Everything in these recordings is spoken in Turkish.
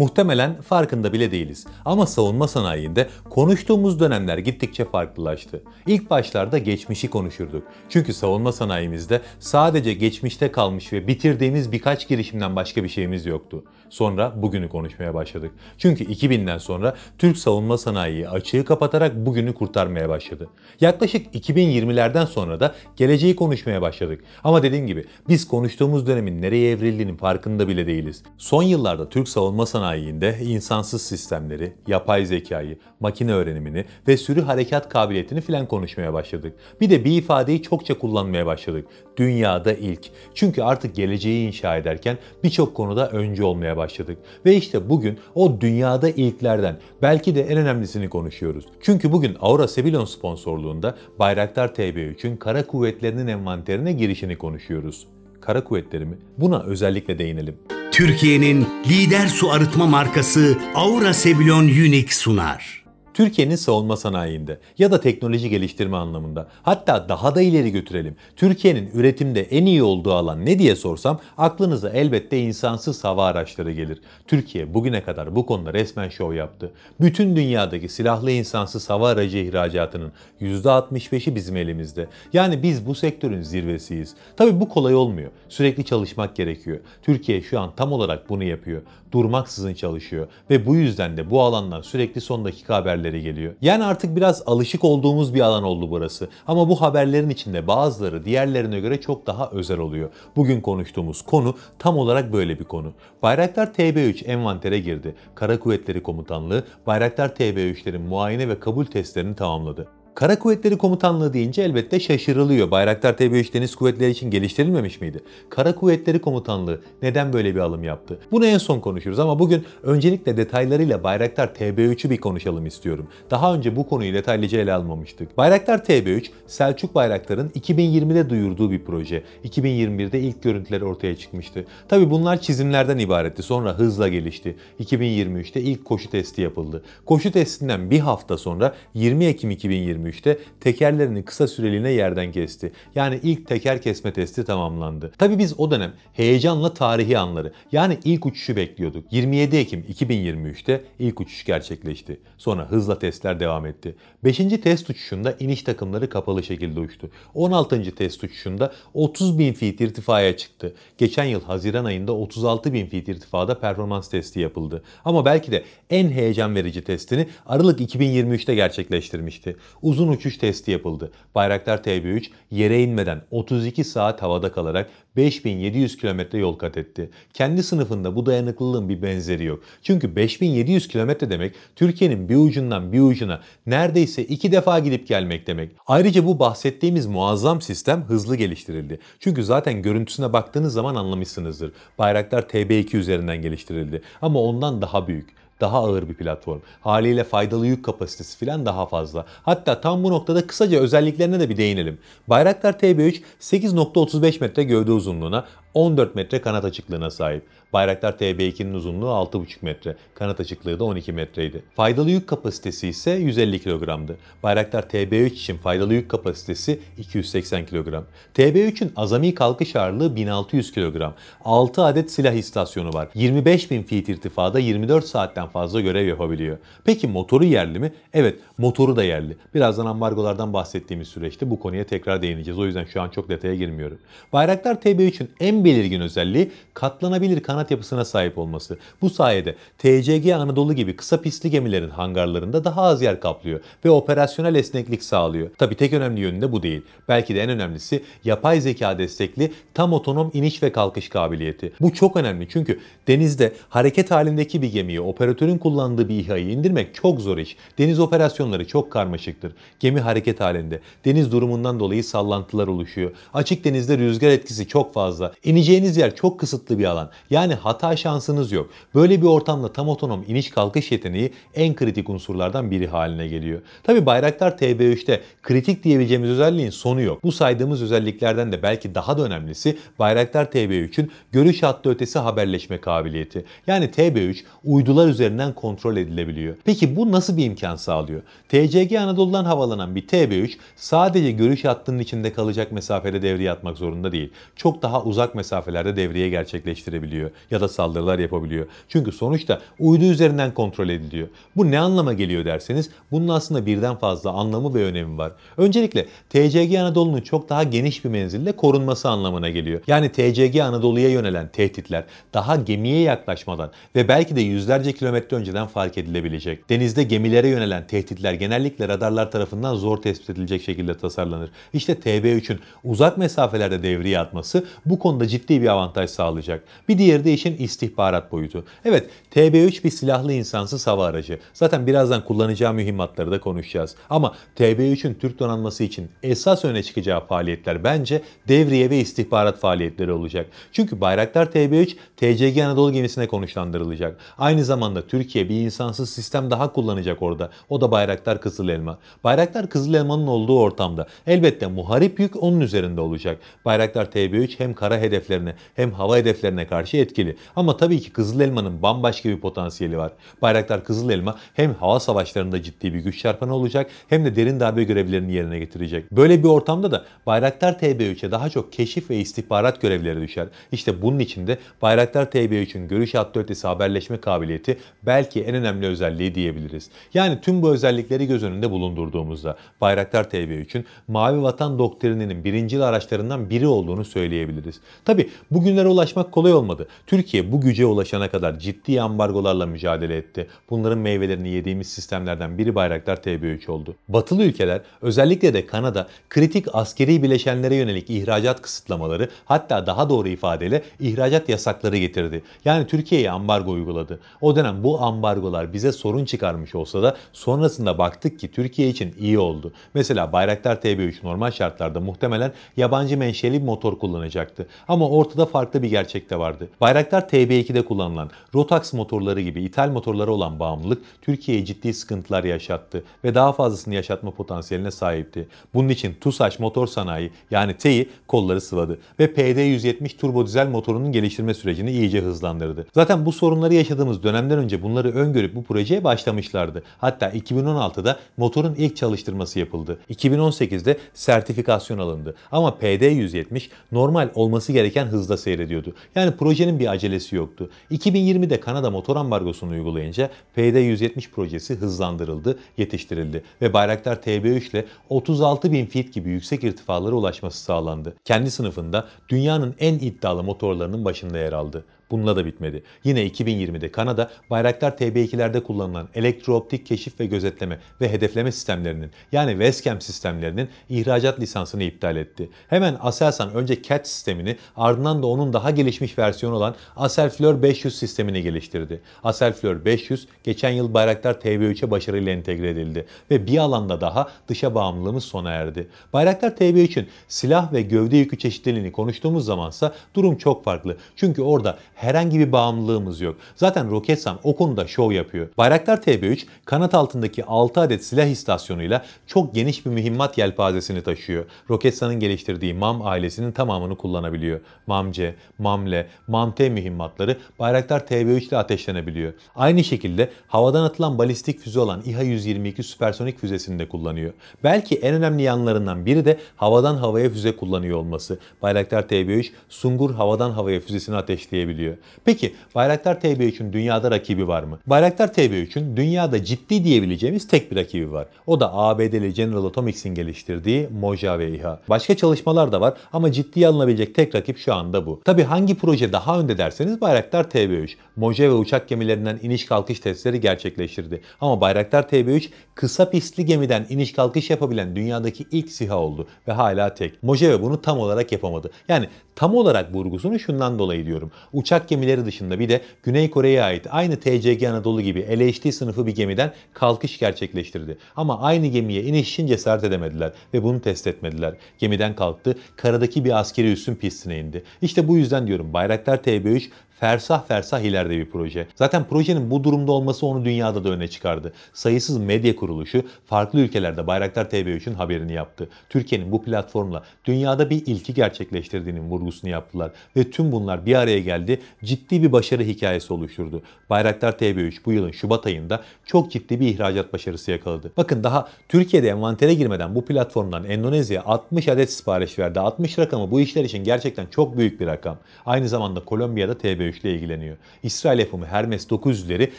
Muhtemelen farkında bile değiliz. Ama savunma sanayinde konuştuğumuz dönemler gittikçe farklılaştı. İlk başlarda geçmişi konuşurduk. Çünkü savunma sanayimizde sadece geçmişte kalmış ve bitirdiğimiz birkaç girişimden başka bir şeyimiz yoktu sonra bugünü konuşmaya başladık. Çünkü 2000'den sonra Türk savunma sanayiyi açığı kapatarak bugünü kurtarmaya başladı. Yaklaşık 2020'lerden sonra da geleceği konuşmaya başladık. Ama dediğim gibi biz konuştuğumuz dönemin nereye evrildiğinin farkında bile değiliz. Son yıllarda Türk savunma sanayiinde insansız sistemleri, yapay zekayı, makine öğrenimini ve sürü harekat kabiliyetini filan konuşmaya başladık. Bir de bir ifadeyi çokça kullanmaya başladık. Dünyada ilk. Çünkü artık geleceği inşa ederken birçok konuda öncü olmaya başladık başladık. Ve işte bugün o dünyada ilklerden belki de en önemlisini konuşuyoruz. Çünkü bugün Aura Sebilon sponsorluğunda Bayraktar TB3'ün kara kuvvetlerinin envanterine girişini konuşuyoruz. Kara kuvvetleri mi? Buna özellikle değinelim. Türkiye'nin lider su arıtma markası Aura Sebilon Unique sunar. Türkiye'nin savunma sanayinde ya da teknoloji geliştirme anlamında hatta daha da ileri götürelim. Türkiye'nin üretimde en iyi olduğu alan ne diye sorsam aklınıza elbette insansız hava araçları gelir. Türkiye bugüne kadar bu konuda resmen şov yaptı. Bütün dünyadaki silahlı insansız hava aracı ihracatının %65'i bizim elimizde. Yani biz bu sektörün zirvesiyiz. Tabi bu kolay olmuyor. Sürekli çalışmak gerekiyor. Türkiye şu an tam olarak bunu yapıyor. Durmaksızın çalışıyor ve bu yüzden de bu alandan sürekli son dakika haber haberleri geliyor. Yani artık biraz alışık olduğumuz bir alan oldu burası. Ama bu haberlerin içinde bazıları diğerlerine göre çok daha özel oluyor. Bugün konuştuğumuz konu tam olarak böyle bir konu. Bayraktar TB3 envantere girdi. Kara Kuvvetleri Komutanlığı Bayraktar TB3'lerin muayene ve kabul testlerini tamamladı. Kara Kuvvetleri Komutanlığı deyince elbette şaşırılıyor. Bayraktar TB3 Deniz Kuvvetleri için geliştirilmemiş miydi? Kara Kuvvetleri Komutanlığı neden böyle bir alım yaptı? Bunu en son konuşuruz ama bugün öncelikle detaylarıyla Bayraktar TB3'ü bir konuşalım istiyorum. Daha önce bu konuyu detaylıca ele almamıştık. Bayraktar TB3, Selçuk Bayraktar'ın 2020'de duyurduğu bir proje. 2021'de ilk görüntüler ortaya çıkmıştı. Tabi bunlar çizimlerden ibaretti. Sonra hızla gelişti. 2023'te ilk koşu testi yapıldı. Koşu testinden bir hafta sonra 20 Ekim 2020 2023'te tekerlerini kısa süreliğine yerden kesti. Yani ilk teker kesme testi tamamlandı. Tabi biz o dönem heyecanla tarihi anları yani ilk uçuşu bekliyorduk. 27 Ekim 2023'te ilk uçuş gerçekleşti. Sonra hızla testler devam etti. 5. test uçuşunda iniş takımları kapalı şekilde uçtu. 16. test uçuşunda 30 bin feet irtifaya çıktı. Geçen yıl Haziran ayında 36 bin feet irtifada performans testi yapıldı. Ama belki de en heyecan verici testini Aralık 2023'te gerçekleştirmişti uzun uçuş testi yapıldı. Bayraktar TB3 yere inmeden 32 saat havada kalarak 5700 kilometre yol kat etti. Kendi sınıfında bu dayanıklılığın bir benzeri yok. Çünkü 5700 kilometre demek Türkiye'nin bir ucundan bir ucuna neredeyse iki defa gidip gelmek demek. Ayrıca bu bahsettiğimiz muazzam sistem hızlı geliştirildi. Çünkü zaten görüntüsüne baktığınız zaman anlamışsınızdır. Bayraktar TB2 üzerinden geliştirildi ama ondan daha büyük daha ağır bir platform. Haliyle faydalı yük kapasitesi falan daha fazla. Hatta tam bu noktada kısaca özelliklerine de bir değinelim. Bayraktar TB3 8.35 metre gövde uzunluğuna, 14 metre kanat açıklığına sahip. Bayraktar TB2'nin uzunluğu 6,5 metre, kanat açıklığı da 12 metreydi. Faydalı yük kapasitesi ise 150 kilogramdı. Bayraktar TB3 için faydalı yük kapasitesi 280 kilogram. TB3'ün azami kalkış ağırlığı 1600 kilogram. 6 adet silah istasyonu var. 25 bin feet irtifada 24 saatten fazla görev yapabiliyor. Peki motoru yerli mi? Evet, motoru da yerli. Birazdan ambargolardan bahsettiğimiz süreçte bu konuya tekrar değineceğiz. O yüzden şu an çok detaya girmiyorum. Bayraktar TB3'ün en belirgin özelliği katlanabilir kanat yapısına sahip olması. Bu sayede TCG Anadolu gibi kısa pistli gemilerin hangarlarında daha az yer kaplıyor ve operasyonel esneklik sağlıyor. Tabi tek önemli yönü de bu değil. Belki de en önemlisi yapay zeka destekli tam otonom iniş ve kalkış kabiliyeti. Bu çok önemli çünkü denizde hareket halindeki bir gemiyi operatörün kullandığı bir İHA'yı indirmek çok zor iş. Deniz operasyonları çok karmaşıktır. Gemi hareket halinde. Deniz durumundan dolayı sallantılar oluşuyor. Açık denizde rüzgar etkisi çok fazla. İneceğiniz yer çok kısıtlı bir alan. Yani hata şansınız yok. Böyle bir ortamda tam otonom iniş kalkış yeteneği en kritik unsurlardan biri haline geliyor. Tabi Bayraktar TB3'te kritik diyebileceğimiz özelliğin sonu yok. Bu saydığımız özelliklerden de belki daha da önemlisi Bayraktar TB3'ün görüş hattı ötesi haberleşme kabiliyeti. Yani TB3 uydular üzerinden kontrol edilebiliyor. Peki bu nasıl bir imkan sağlıyor? TCG Anadolu'dan havalanan bir TB3 sadece görüş hattının içinde kalacak mesafede devreye atmak zorunda değil. Çok daha uzak mesafelerde devreye gerçekleştirebiliyor ya da saldırılar yapabiliyor. Çünkü sonuçta uydu üzerinden kontrol ediliyor. Bu ne anlama geliyor derseniz bunun aslında birden fazla anlamı ve önemi var. Öncelikle TCG Anadolu'nun çok daha geniş bir menzille korunması anlamına geliyor. Yani TCG Anadolu'ya yönelen tehditler daha gemiye yaklaşmadan ve belki de yüzlerce kilometre önceden fark edilebilecek. Denizde gemilere yönelen tehditler genellikle radarlar tarafından zor tespit edilecek şekilde tasarlanır. İşte TB3'ün uzak mesafelerde devreye atması bu konuda ciddi bir avantaj sağlayacak. Bir diğeri de işin istihbarat boyutu. Evet TB3 bir silahlı insansız hava aracı. Zaten birazdan kullanacağı mühimmatları da konuşacağız. Ama TB3'ün Türk donanması için esas öne çıkacağı faaliyetler bence devriye ve istihbarat faaliyetleri olacak. Çünkü Bayraktar TB3 TCG Anadolu gemisine konuşlandırılacak. Aynı zamanda Türkiye bir insansız sistem daha kullanacak orada. O da Bayraktar Kızıl Elma. Bayraktar Kızıl Elma'nın olduğu ortamda elbette muharip yük onun üzerinde olacak. Bayraktar TB3 hem kara hedef hedeflerine hem hava hedeflerine karşı etkili. Ama tabii ki Kızıl Elma'nın bambaşka bir potansiyeli var. Bayraktar Kızıl Elma hem hava savaşlarında ciddi bir güç çarpanı olacak hem de derin darbe görevlerini yerine getirecek. Böyle bir ortamda da Bayraktar TB3'e daha çok keşif ve istihbarat görevleri düşer. İşte bunun için de Bayraktar TB3'ün görüş hattı ötesi haberleşme kabiliyeti belki en önemli özelliği diyebiliriz. Yani tüm bu özellikleri göz önünde bulundurduğumuzda Bayraktar TB3'ün Mavi Vatan doktrininin birincil araçlarından biri olduğunu söyleyebiliriz. Tabi bugünlere ulaşmak kolay olmadı. Türkiye bu güce ulaşana kadar ciddi ambargolarla mücadele etti. Bunların meyvelerini yediğimiz sistemlerden biri Bayraktar TB3 oldu. Batılı ülkeler özellikle de Kanada kritik askeri bileşenlere yönelik ihracat kısıtlamaları hatta daha doğru ifadeyle ihracat yasakları getirdi. Yani Türkiye'ye ambargo uyguladı. O dönem bu ambargolar bize sorun çıkarmış olsa da sonrasında baktık ki Türkiye için iyi oldu. Mesela Bayraktar TB3 normal şartlarda muhtemelen yabancı menşeli bir motor kullanacaktı. Ama ama ortada farklı bir gerçek de vardı. Bayraktar TB2'de kullanılan Rotax motorları gibi ithal motorlara olan bağımlılık Türkiye'ye ciddi sıkıntılar yaşattı ve daha fazlasını yaşatma potansiyeline sahipti. Bunun için TUSAŞ Motor Sanayi yani TEİ kolları sıvadı ve PD170 turbo dizel motorunun geliştirme sürecini iyice hızlandırdı. Zaten bu sorunları yaşadığımız dönemden önce bunları öngörüp bu projeye başlamışlardı. Hatta 2016'da motorun ilk çalıştırması yapıldı. 2018'de sertifikasyon alındı. Ama PD170 normal olması gereken gereken hızda seyrediyordu. Yani projenin bir acelesi yoktu. 2020'de Kanada motor ambargosunu uygulayınca PD-170 projesi hızlandırıldı, yetiştirildi ve Bayraktar TB3 ile 36 bin fit gibi yüksek irtifalara ulaşması sağlandı. Kendi sınıfında dünyanın en iddialı motorlarının başında yer aldı. Bununla da bitmedi. Yine 2020'de Kanada, Bayraktar TB2'lerde kullanılan elektrooptik keşif ve gözetleme ve hedefleme sistemlerinin yani Westcam sistemlerinin ihracat lisansını iptal etti. Hemen Aselsan önce CAT sistemini ardından da onun daha gelişmiş versiyonu olan Aselfleur 500 sistemini geliştirdi. Aselfleur 500 geçen yıl Bayraktar TB3'e başarıyla entegre edildi ve bir alanda daha dışa bağımlılığımız sona erdi. Bayraktar TB3'ün silah ve gövde yükü çeşitliliğini konuştuğumuz zamansa durum çok farklı. Çünkü orada Herhangi bir bağımlılığımız yok. Zaten Roketsan o konuda şov yapıyor. Bayraktar TB3 kanat altındaki 6 adet silah istasyonuyla çok geniş bir mühimmat yelpazesini taşıyor. Roketsan'ın geliştirdiği MAM ailesinin tamamını kullanabiliyor. MAM-C, MAM-L, MAM-T mühimmatları Bayraktar TB3 ile ateşlenebiliyor. Aynı şekilde havadan atılan balistik füze olan İHA-122 süpersonik füzesini de kullanıyor. Belki en önemli yanlarından biri de havadan havaya füze kullanıyor olması. Bayraktar TB3 Sungur havadan havaya füzesini ateşleyebiliyor oluyor. Peki Bayraktar TB3'ün dünyada rakibi var mı? Bayraktar TB3'ün dünyada ciddi diyebileceğimiz tek bir rakibi var. O da ABD'li General Atomics'in geliştirdiği Mojave ve İHA. Başka çalışmalar da var ama ciddiye alınabilecek tek rakip şu anda bu. Tabi hangi proje daha önde derseniz Bayraktar TB3. Mojave uçak gemilerinden iniş kalkış testleri gerçekleştirdi. Ama Bayraktar TB3 kısa pistli gemiden iniş kalkış yapabilen dünyadaki ilk SİHA oldu ve hala tek. Mojave bunu tam olarak yapamadı. Yani tam olarak vurgusunu şundan dolayı diyorum. Uçak Atak gemileri dışında bir de Güney Kore'ye ait aynı TCG Anadolu gibi LHD sınıfı bir gemiden kalkış gerçekleştirdi. Ama aynı gemiye iniş için cesaret edemediler ve bunu test etmediler. Gemiden kalktı, karadaki bir askeri üssün pistine indi. İşte bu yüzden diyorum Bayraktar TB3 fersah fersah ileride bir proje. Zaten projenin bu durumda olması onu dünyada da öne çıkardı. Sayısız medya kuruluşu farklı ülkelerde Bayraktar TV3'ün haberini yaptı. Türkiye'nin bu platformla dünyada bir ilki gerçekleştirdiğinin vurgusunu yaptılar ve tüm bunlar bir araya geldi ciddi bir başarı hikayesi oluşturdu. Bayraktar TV3 bu yılın Şubat ayında çok ciddi bir ihracat başarısı yakaladı. Bakın daha Türkiye'de envantere girmeden bu platformdan Endonezya 60 adet sipariş verdi. 60 rakamı bu işler için gerçekten çok büyük bir rakam. Aynı zamanda Kolombiya'da TV3 TB3 ile ilgileniyor. İsrail yapımı Hermes 900'leri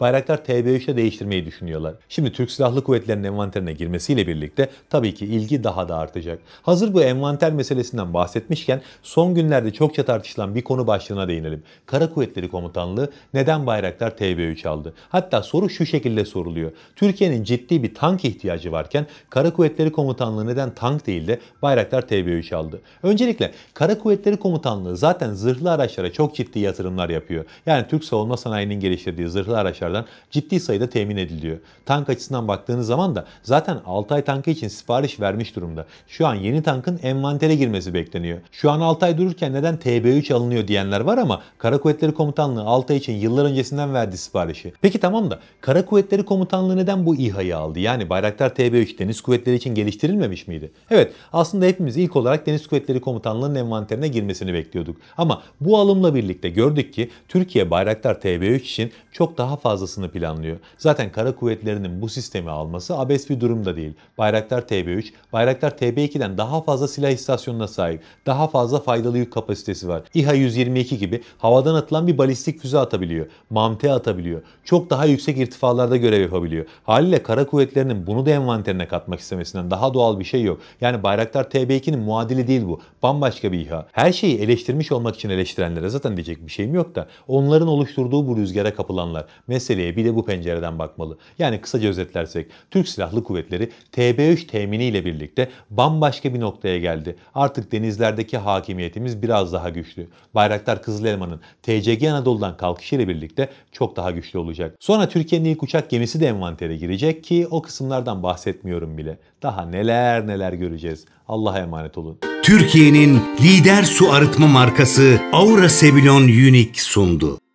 Bayraktar TB3'e değiştirmeyi düşünüyorlar. Şimdi Türk Silahlı Kuvvetleri'nin envanterine girmesiyle birlikte tabii ki ilgi daha da artacak. Hazır bu envanter meselesinden bahsetmişken son günlerde çokça tartışılan bir konu başlığına değinelim. Kara Kuvvetleri Komutanlığı neden Bayraktar TB3 aldı? Hatta soru şu şekilde soruluyor. Türkiye'nin ciddi bir tank ihtiyacı varken Kara Kuvvetleri Komutanlığı neden tank değil de Bayraktar TB3 aldı? Öncelikle Kara Kuvvetleri Komutanlığı zaten zırhlı araçlara çok ciddi yatırımlar yatırımlar yapıyor. Yani Türk savunma sanayinin geliştirdiği zırhlı araçlardan ciddi sayıda temin ediliyor. Tank açısından baktığınız zaman da zaten Altay tankı için sipariş vermiş durumda. Şu an yeni tankın envantere girmesi bekleniyor. Şu an Altay dururken neden TB3 alınıyor diyenler var ama Kara Kuvvetleri Komutanlığı Altay için yıllar öncesinden verdi siparişi. Peki tamam da Kara Kuvvetleri Komutanlığı neden bu İHA'yı aldı? Yani Bayraktar TB3 Deniz Kuvvetleri için geliştirilmemiş miydi? Evet aslında hepimiz ilk olarak Deniz Kuvvetleri Komutanlığı'nın envanterine girmesini bekliyorduk. Ama bu alımla birlikte gördük ki ki Türkiye Bayraktar TB3 için çok daha fazlasını planlıyor. Zaten kara kuvvetlerinin bu sistemi alması abes bir durumda değil. Bayraktar TB3, Bayraktar TB2'den daha fazla silah istasyonuna sahip, daha fazla faydalı yük kapasitesi var. İHA 122 gibi havadan atılan bir balistik füze atabiliyor, MAMTE atabiliyor, çok daha yüksek irtifalarda görev yapabiliyor. Haliyle kara kuvvetlerinin bunu da envanterine katmak istemesinden daha doğal bir şey yok. Yani Bayraktar TB2'nin muadili değil bu. Bambaşka bir İHA. Her şeyi eleştirmiş olmak için eleştirenlere zaten diyecek bir şeyim yok yok da onların oluşturduğu bu rüzgara kapılanlar meseleye bir de bu pencereden bakmalı. Yani kısaca özetlersek Türk Silahlı Kuvvetleri TB3 teminiyle birlikte bambaşka bir noktaya geldi. Artık denizlerdeki hakimiyetimiz biraz daha güçlü. Bayraktar Kızıl Elma'nın TCG Anadolu'dan kalkışıyla birlikte çok daha güçlü olacak. Sonra Türkiye'nin ilk uçak gemisi de envantere girecek ki o kısımlardan bahsetmiyorum bile. Daha neler neler göreceğiz. Allah'a emanet olun. Türkiye'nin lider su arıtma markası Aura Sebilon Unique sundu.